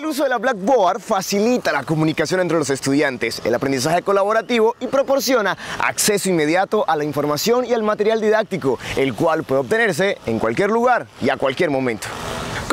El uso de la Blackboard facilita la comunicación entre los estudiantes, el aprendizaje colaborativo y proporciona acceso inmediato a la información y al material didáctico, el cual puede obtenerse en cualquier lugar y a cualquier momento.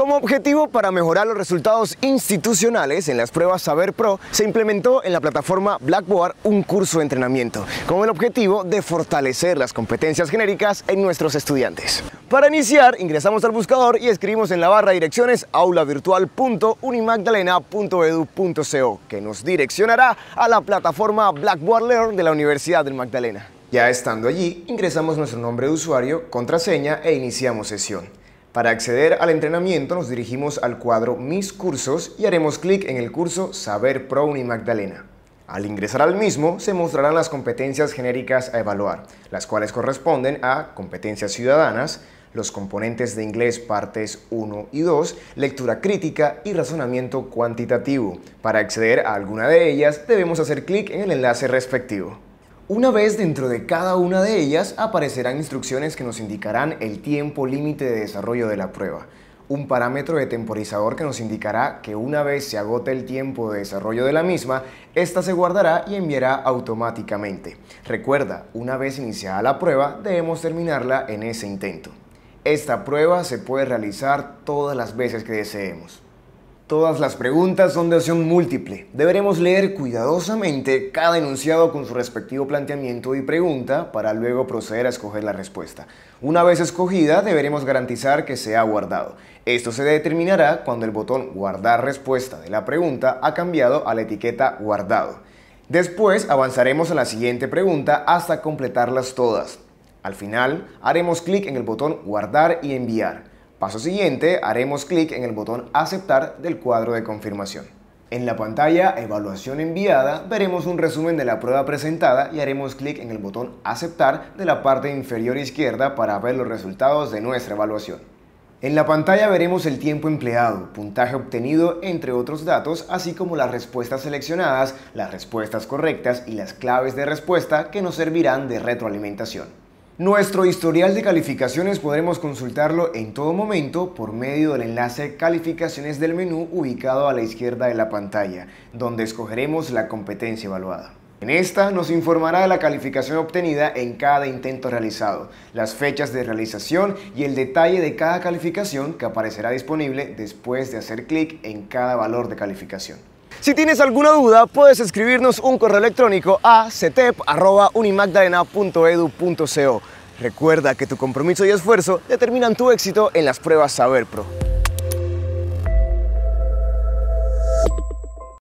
Como objetivo para mejorar los resultados institucionales en las pruebas Saber Pro, se implementó en la plataforma Blackboard un curso de entrenamiento, con el objetivo de fortalecer las competencias genéricas en nuestros estudiantes. Para iniciar, ingresamos al buscador y escribimos en la barra de direcciones aulavirtual.unimagdalena.edu.co, que nos direccionará a la plataforma Blackboard Learn de la Universidad del Magdalena. Ya estando allí, ingresamos nuestro nombre de usuario, contraseña e iniciamos sesión. Para acceder al entrenamiento nos dirigimos al cuadro Mis cursos y haremos clic en el curso Saber Pro Magdalena. Al ingresar al mismo se mostrarán las competencias genéricas a evaluar, las cuales corresponden a competencias ciudadanas, los componentes de inglés partes 1 y 2, lectura crítica y razonamiento cuantitativo. Para acceder a alguna de ellas debemos hacer clic en el enlace respectivo. Una vez dentro de cada una de ellas aparecerán instrucciones que nos indicarán el tiempo límite de desarrollo de la prueba, un parámetro de temporizador que nos indicará que una vez se agote el tiempo de desarrollo de la misma, ésta se guardará y enviará automáticamente. Recuerda, una vez iniciada la prueba, debemos terminarla en ese intento. Esta prueba se puede realizar todas las veces que deseemos. Todas las preguntas son de opción múltiple. Deberemos leer cuidadosamente cada enunciado con su respectivo planteamiento y pregunta para luego proceder a escoger la respuesta. Una vez escogida, deberemos garantizar que sea guardado. Esto se determinará cuando el botón Guardar respuesta de la pregunta ha cambiado a la etiqueta Guardado. Después avanzaremos a la siguiente pregunta hasta completarlas todas. Al final, haremos clic en el botón Guardar y Enviar. Paso siguiente, haremos clic en el botón Aceptar del cuadro de confirmación. En la pantalla Evaluación enviada veremos un resumen de la prueba presentada y haremos clic en el botón Aceptar de la parte inferior izquierda para ver los resultados de nuestra evaluación. En la pantalla veremos el tiempo empleado, puntaje obtenido, entre otros datos, así como las respuestas seleccionadas, las respuestas correctas y las claves de respuesta que nos servirán de retroalimentación. Nuestro historial de calificaciones podremos consultarlo en todo momento por medio del enlace Calificaciones del menú ubicado a la izquierda de la pantalla, donde escogeremos la competencia evaluada. En esta nos informará de la calificación obtenida en cada intento realizado, las fechas de realización y el detalle de cada calificación que aparecerá disponible después de hacer clic en cada valor de calificación. Si tienes alguna duda, puedes escribirnos un correo electrónico a cetep.unimagdalena.edu.co. Recuerda que tu compromiso y esfuerzo determinan tu éxito en las pruebas Saber Pro.